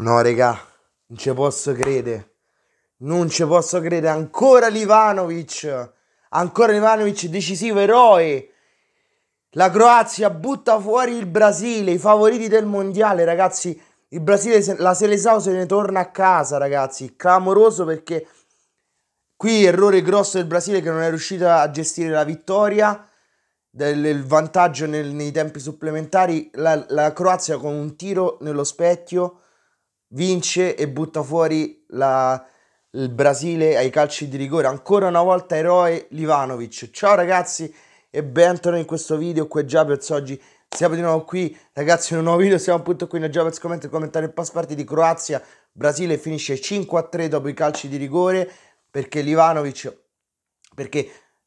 No, regà, non ci posso credere. Non ci posso credere. Ancora Livanovic. Ancora Livanovic, decisivo eroe. La Croazia butta fuori il Brasile, i favoriti del mondiale, ragazzi. Il Brasile, la Selesao se ne torna a casa, ragazzi. Clamoroso perché qui errore grosso del Brasile che non è riuscito a gestire la vittoria. Del, del vantaggio nel, nei tempi supplementari. La, la Croazia con un tiro nello specchio vince e butta fuori la, il Brasile ai calci di rigore. Ancora una volta eroe Livanovic. Ciao ragazzi e bentornati in questo video qui già per oggi. Siamo di nuovo qui ragazzi in un nuovo video, siamo appunto qui nel Javels Comment per commentare il pass party di Croazia. Brasile finisce 5 a 3 dopo i calci di rigore perché Livanovic perché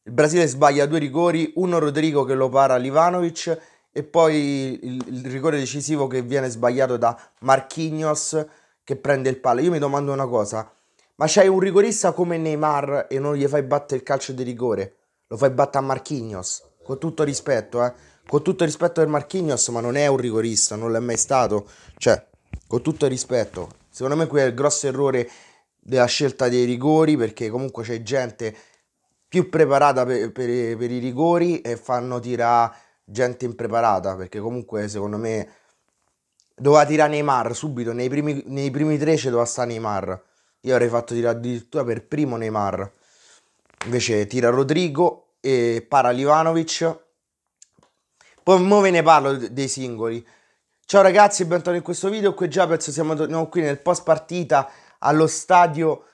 il Brasile sbaglia due rigori, uno Rodrigo che lo para a Livanovic e poi il, il rigore decisivo che viene sbagliato da Marquinhos che prende il palo. Io mi domando una cosa, ma c'hai un rigorista come Neymar e non gli fai battere il calcio di rigore? Lo fai battere a Marquinhos, con tutto rispetto, eh? Con tutto rispetto per Marquinhos, ma non è un rigorista, non l'è mai stato. Cioè, con tutto rispetto, secondo me qui è il grosso errore della scelta dei rigori, perché comunque c'è gente più preparata per, per, per i rigori e fanno tirare gente impreparata, perché comunque secondo me doveva tirare Neymar subito, nei primi, nei primi tre ci doveva stare Neymar. Io avrei fatto tirare addirittura per primo Neymar. Invece tira Rodrigo e para Livanovic. Poi mo ve ne parlo dei singoli. Ciao ragazzi, benvenuti in questo video. Qui già penso siamo tornati qui nel post partita allo stadio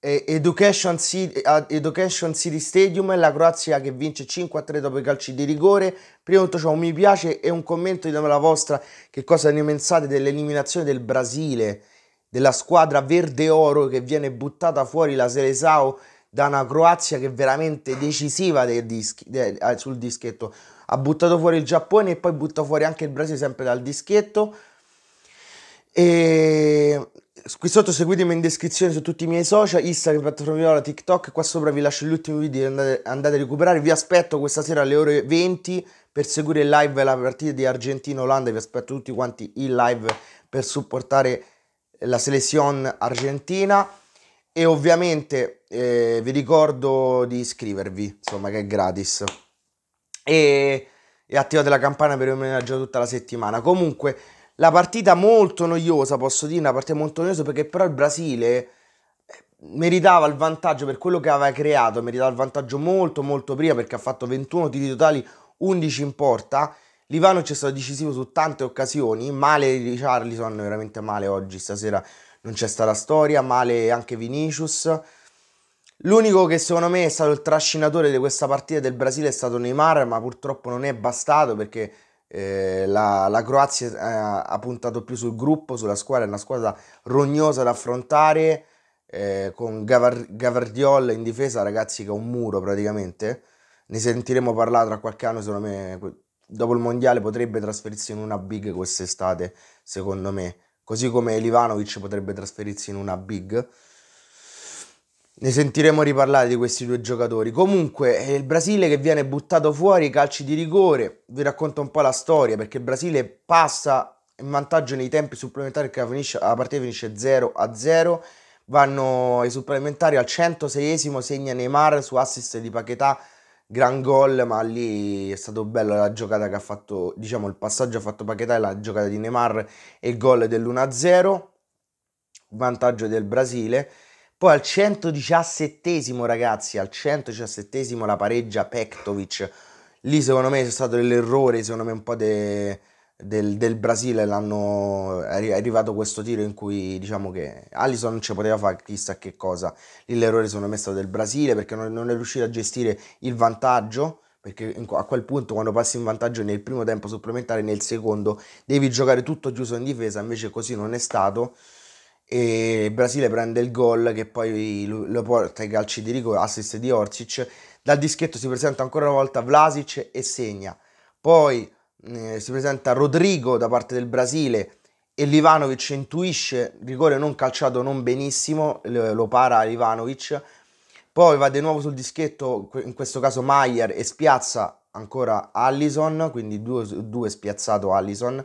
Education City, Education City Stadium, la Croazia che vince 5-3 a dopo i calci di rigore. Prima c'è un mi piace e un commento di la vostra che cosa ne pensate dell'eliminazione del Brasile, della squadra verde-oro che viene buttata fuori la Selesao da una Croazia che è veramente decisiva dischi, de, eh, sul dischetto. Ha buttato fuori il Giappone e poi butta fuori anche il Brasile sempre dal dischetto. E Qui sotto seguitemi in descrizione su tutti i miei social, Instagram, piattaforma viola, TikTok. Qua sopra vi lascio gli ultimi video, andate, andate a recuperare. Vi aspetto questa sera alle ore 20 per seguire in live la partita di Argentina-Olanda. Vi aspetto tutti quanti in live per supportare la selezione argentina. E ovviamente eh, vi ricordo di iscrivervi, insomma, che è gratis. E, e attivate la campana per rimanere già tutta la settimana. Comunque la partita molto noiosa, posso dire, una partita molto noiosa perché però il Brasile eh, meritava il vantaggio per quello che aveva creato, meritava il vantaggio molto molto prima perché ha fatto 21 tiri totali, 11 in porta. L'Ivano è stato decisivo su tante occasioni, male Richarlison, veramente male oggi, stasera non c'è stata storia, male anche Vinicius. L'unico che secondo me è stato il trascinatore di questa partita del Brasile è stato Neymar, ma purtroppo non è bastato perché eh, la, la, Croazia eh, ha puntato più sul gruppo, sulla squadra, è una squadra rognosa da affrontare, eh, con Gavar- Gavardiol in difesa, ragazzi, che è un muro praticamente. Ne sentiremo parlare tra qualche anno, secondo me, dopo il Mondiale potrebbe trasferirsi in una big quest'estate, secondo me. Così come Ivanovic potrebbe trasferirsi in una big. Ne sentiremo riparlare di questi due giocatori. Comunque, è il Brasile che viene buttato fuori i calci di rigore. Vi racconto un po' la storia perché il Brasile passa in vantaggio nei tempi supplementari che finisce, la partita finisce 0 a 0. Vanno i supplementari al 106esimo, segna Neymar su assist di Paquetà, gran gol, ma lì è stato bello la giocata che ha fatto, diciamo, il passaggio ha fatto Paquetà e la giocata di Neymar e il gol dell'1-0, vantaggio del Brasile poi al 117 ragazzi, al 117 la pareggia Pektovic. Lì secondo me c'è stato l'errore, secondo me un po' de, del, del, Brasile, l'hanno, è arrivato questo tiro in cui diciamo che Allison non ci poteva fare chissà che cosa. Lì l'errore secondo me è stato del Brasile perché non, non è riuscito a gestire il vantaggio perché a quel punto quando passi in vantaggio nel primo tempo supplementare, nel secondo devi giocare tutto chiuso in difesa, invece così non è stato e il Brasile prende il gol che poi lo porta ai calci di rigore, assist di Orsic. Dal dischetto si presenta ancora una volta Vlasic e segna. Poi eh, si presenta Rodrigo da parte del Brasile e Livanovic intuisce rigore non calciato non benissimo, lo para Livanovic. Poi va di nuovo sul dischetto, in questo caso Maier e spiazza ancora Allison, quindi 2 spiazzato Allison.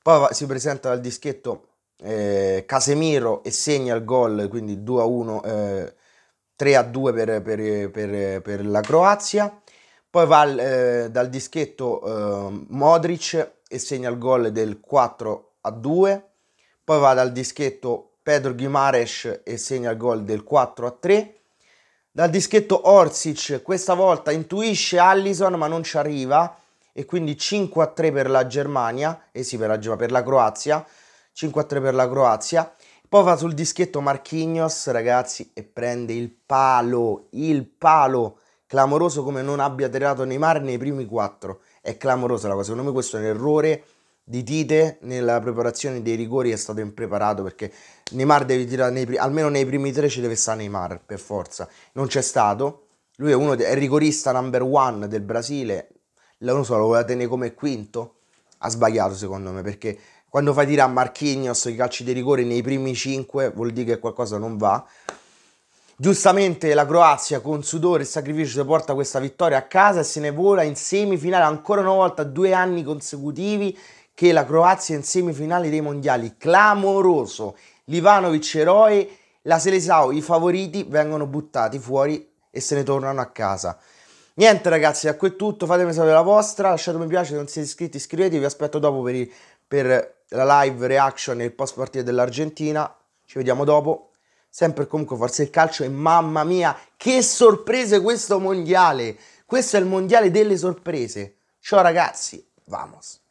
Poi va, si presenta dal dischetto eh, Casemiro e segna il gol, quindi 2 a 1, eh, 3 a 2 per, per, per, per la Croazia. Poi va eh, dal dischetto eh, Modric e segna il gol del 4 a 2. Poi va dal dischetto Pedro Guimares e segna il gol del 4 a 3. Dal dischetto Orsic questa volta intuisce Allison ma non ci arriva e quindi 5 a 3 per la Germania, e eh sì per la, per la Croazia. 5-3 per la Croazia. Poi va sul dischetto Marquinhos, ragazzi, e prende il palo, il palo clamoroso come non abbia tirato Neymar nei primi 4. È clamorosa la cosa, secondo me questo è un errore di Tite nella preparazione dei rigori è stato impreparato perché Neymar deve tirare nei, almeno nei primi 3 ci deve stare Neymar per forza. Non c'è stato. Lui è uno è il rigorista number one del Brasile. Non so, lo voleva tenere come quinto. Ha sbagliato secondo me perché quando fai dire a Marchignos i calci di rigore nei primi 5 vuol dire che qualcosa non va. Giustamente la Croazia con sudore e sacrificio porta questa vittoria a casa e se ne vola in semifinale ancora una volta due anni consecutivi che la Croazia è in semifinale dei mondiali. Clamoroso. Livanovic eroe, la Selesao, i favoriti vengono buttati fuori e se ne tornano a casa. Niente ragazzi, da qui è tutto, fatemi sapere la vostra, lasciate un mi piace se non siete iscritti, iscrivetevi, vi aspetto dopo per, per la live reaction e il post partita dell'Argentina. Ci vediamo dopo. Sempre comunque forse il calcio e mamma mia, che sorprese questo mondiale! Questo è il mondiale delle sorprese. Ciao ragazzi, vamos.